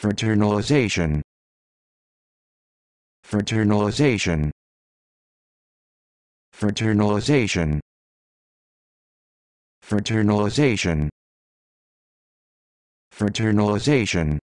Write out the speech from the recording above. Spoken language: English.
Fraternalization. Fraternalization. Fraternalization. Fraternalization. Fraternalization.